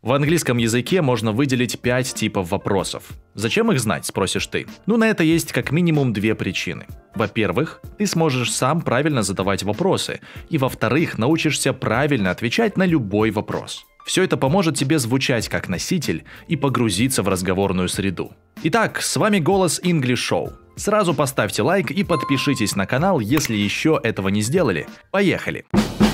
В английском языке можно выделить пять типов вопросов. Зачем их знать, спросишь ты? Ну, на это есть как минимум две причины. Во-первых, ты сможешь сам правильно задавать вопросы, и во-вторых, научишься правильно отвечать на любой вопрос. Все это поможет тебе звучать как носитель и погрузиться в разговорную среду. Итак, с вами голос English Show. Сразу поставьте лайк и подпишитесь на канал, если еще этого не сделали. Поехали! Поехали!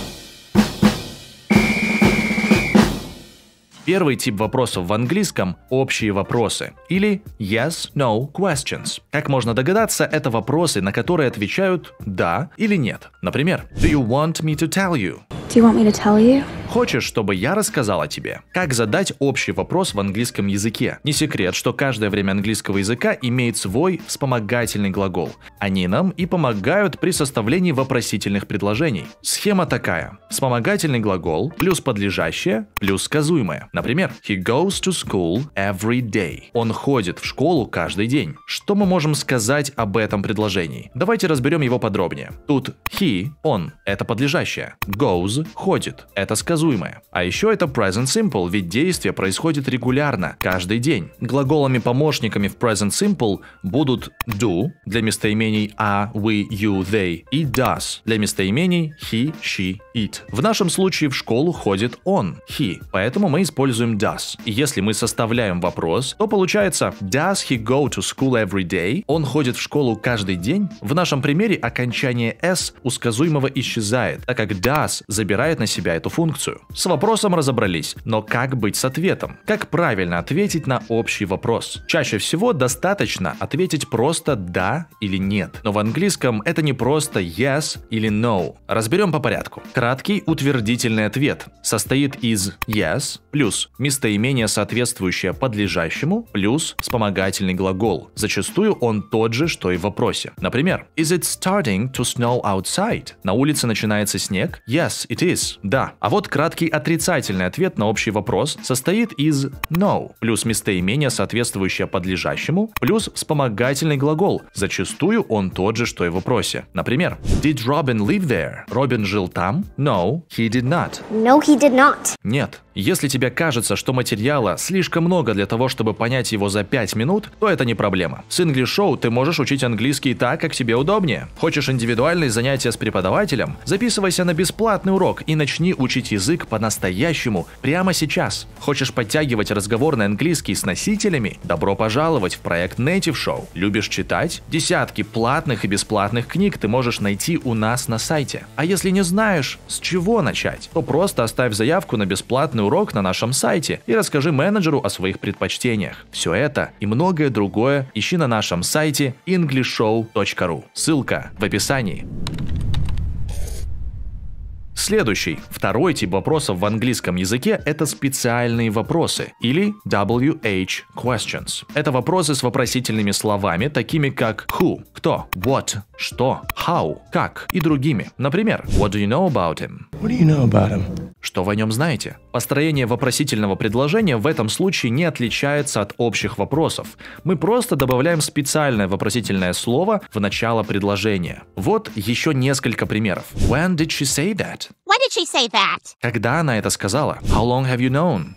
Первый тип вопросов в английском – общие вопросы, или yes, no questions. Как можно догадаться, это вопросы, на которые отвечают «да» или «нет». Например, «Do you want me to tell you?» Do you want me to tell you? Хочешь, чтобы я рассказала тебе, как задать общий вопрос в английском языке? Не секрет, что каждое время английского языка имеет свой вспомогательный глагол. Они нам и помогают при составлении вопросительных предложений. Схема такая. Вспомогательный глагол плюс подлежащее плюс сказуемое. Например, he goes to school every day. Он ходит в школу каждый день. Что мы можем сказать об этом предложении? Давайте разберем его подробнее. Тут he, он, это подлежащее. Goes ходит. Это сказуемое. А еще это present simple, ведь действие происходит регулярно, каждый день. Глаголами-помощниками в present simple будут do для местоимений are, а, we, you, they и does для местоимений he, she, it. В нашем случае в школу ходит он, he, поэтому мы используем does. если мы составляем вопрос, то получается does he go to school every day? Он ходит в школу каждый день? В нашем примере окончание s у сказуемого исчезает, так как does забирает забирает на себя эту функцию. С вопросом разобрались, но как быть с ответом? Как правильно ответить на общий вопрос? Чаще всего достаточно ответить просто «да» или «нет». Но в английском это не просто «yes» или «no». Разберем по порядку. Краткий утвердительный ответ состоит из «yes» плюс местоимение, соответствующее подлежащему, плюс вспомогательный глагол. Зачастую он тот же, что и в вопросе. Например, «Is it starting to snow outside?» На улице начинается снег? Yes, It is. Да. А вот краткий отрицательный ответ на общий вопрос состоит из no, плюс местоимение, соответствующее подлежащему, плюс вспомогательный глагол. Зачастую он тот же, что и в вопросе. Например, Did Robin live there? Робин жил там? No, he did not. No, he did not. Нет. Если тебе кажется, что материала слишком много для того, чтобы понять его за 5 минут, то это не проблема. С English Show ты можешь учить английский так, как тебе удобнее. Хочешь индивидуальные занятия с преподавателем? Записывайся на бесплатный урок урок и начни учить язык по-настоящему прямо сейчас. Хочешь подтягивать разговор на английский с носителями? Добро пожаловать в проект Native Show. Любишь читать? Десятки платных и бесплатных книг ты можешь найти у нас на сайте. А если не знаешь, с чего начать, то просто оставь заявку на бесплатный урок на нашем сайте и расскажи менеджеру о своих предпочтениях. Все это и многое другое ищи на нашем сайте englishshow.ru. Ссылка в описании. Следующий, второй тип вопросов в английском языке – это специальные вопросы или WH questions. Это вопросы с вопросительными словами, такими как who, кто, what, что, how, как и другими. Например, what do you know about him? What do you know about him? Что вы о нем знаете? Построение вопросительного предложения в этом случае не отличается от общих вопросов. Мы просто добавляем специальное вопросительное слово в начало предложения. Вот еще несколько примеров. When did she say that? When did she say that? Когда она это сказала? How long have you known?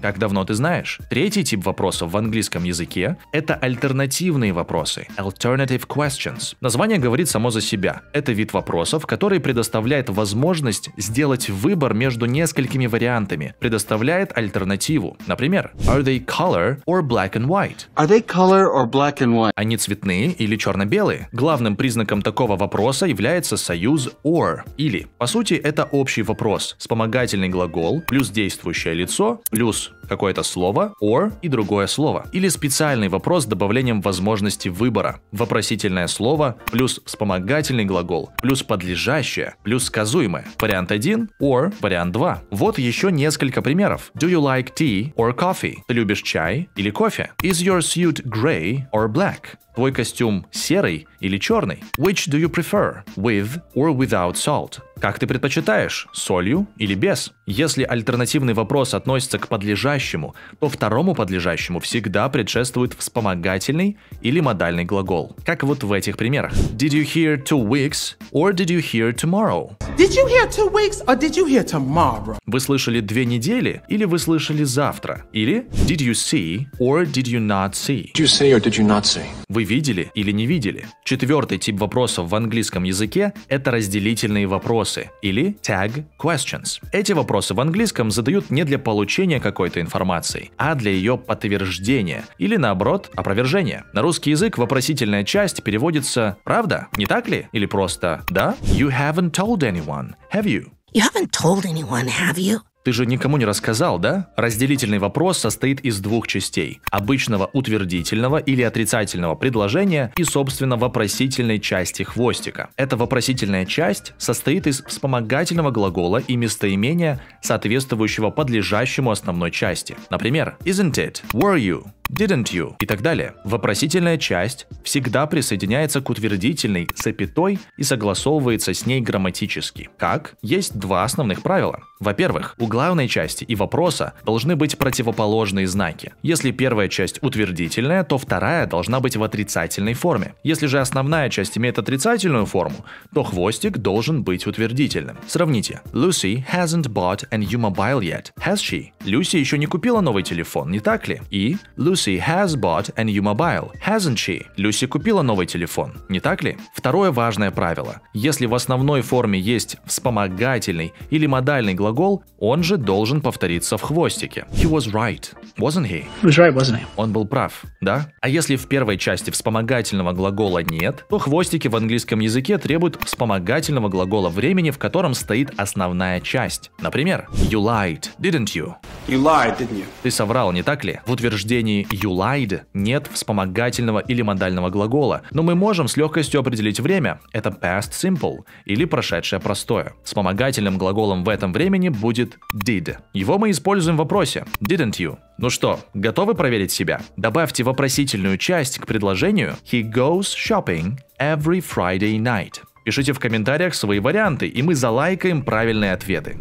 Как давно ты знаешь? Третий тип вопросов в английском языке – это альтернативные вопросы – alternative questions. Название говорит само за себя. Это вид вопросов, который предоставляет возможность сделать выбор между несколькими вариантами, предоставляет альтернативу. Например, are they color or black and white? Are they color or black and white? Они цветные или черно-белые? Главным признаком такого вопроса является союз or или. По сути, это общий вопрос, вспомогательный глагол плюс действующее лицо, плюс какое-то слово, or и другое слово. Или специальный вопрос с добавлением возможности выбора. Вопросительное слово плюс вспомогательный глагол плюс подлежащее плюс сказуемое. Вариант 1 or вариант 2. Вот еще несколько примеров. Do you like tea or coffee? Ты любишь чай или кофе? Is your suit gray or black? Твой костюм серый или черный? Which do you prefer? With or without salt? Как ты предпочитаешь? Солью или без? Если альтернативный вопрос относится к подлежащему подлежащему, то второму подлежащему всегда предшествует вспомогательный или модальный глагол. Как вот в этих примерах. Did you hear two weeks or did you hear tomorrow? Did you hear two weeks or did you hear tomorrow? Вы слышали две недели или вы слышали завтра? Или did you see or did you not see? Did you see or did you not see? Вы видели или не видели? Четвертый тип вопросов в английском языке – это разделительные вопросы или tag questions. Эти вопросы в английском задают не для получения какой-то информации, а для ее подтверждения или наоборот опровержения. На русский язык вопросительная часть переводится «правда? Не так ли?» или просто «да?» You haven't told anyone, have you? You haven't told anyone, have you? Ты же никому не рассказал, да? Разделительный вопрос состоит из двух частей. Обычного утвердительного или отрицательного предложения и, собственно, вопросительной части хвостика. Эта вопросительная часть состоит из вспомогательного глагола и местоимения, соответствующего подлежащему основной части. Например, isn't it? Were you? didn't you и так далее. Вопросительная часть всегда присоединяется к утвердительной запятой и согласовывается с ней грамматически. Как? Есть два основных правила. Во-первых, у главной части и вопроса должны быть противоположные знаки. Если первая часть утвердительная, то вторая должна быть в отрицательной форме. Если же основная часть имеет отрицательную форму, то хвостик должен быть утвердительным. Сравните. Lucy hasn't bought a new mobile yet, has she? Люси еще не купила новый телефон, не так ли? И Lucy has bought a new mobile, hasn't she? Люси купила новый телефон, не так ли? Второе важное правило. Если в основной форме есть вспомогательный или модальный глагол, он же должен повториться в хвостике. He was right, wasn't he? He was right, wasn't he? Он был прав, да? А если в первой части вспомогательного глагола нет, то хвостики в английском языке требуют вспомогательного глагола времени, в котором стоит основная часть. Например, you lied, didn't you? Ты соврал, не так ли? В утверждении you lied нет вспомогательного или модального глагола, но мы можем с легкостью определить время. Это past simple или прошедшее простое. Вспомогательным глаголом в этом времени будет did. Его мы используем в вопросе didn't you? Ну что, готовы проверить себя? Добавьте вопросительную часть к предложению He goes shopping every Friday night. Пишите в комментариях свои варианты, и мы залайкаем правильные ответы.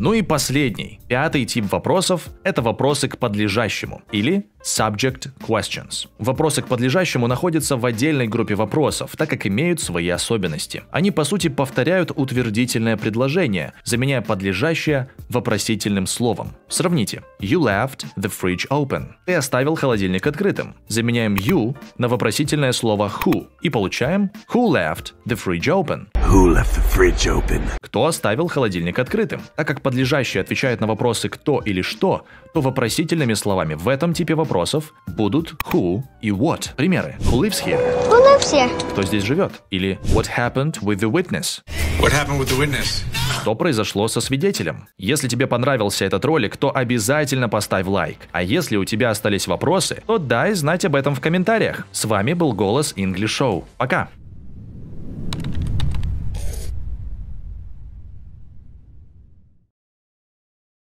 Ну и последний, пятый тип вопросов – это вопросы к подлежащему или subject questions. Вопросы к подлежащему находятся в отдельной группе вопросов, так как имеют свои особенности. Они по сути повторяют утвердительное предложение, заменяя подлежащее вопросительным словом. Сравните. You left the fridge open. Ты оставил холодильник открытым. Заменяем you на вопросительное слово who и получаем who left the fridge open. Who left the fridge open? Кто оставил холодильник открытым? Так как подлежащий отвечает на вопросы кто или что, то вопросительными словами в этом типе вопросов будут who и what. Примеры. Who lives here? Who lives here? Кто здесь живет? Или what happened with the witness? What happened with the witness? что произошло со свидетелем. Если тебе понравился этот ролик, то обязательно поставь лайк. А если у тебя остались вопросы, то дай знать об этом в комментариях. С вами был Голос English Show. Пока!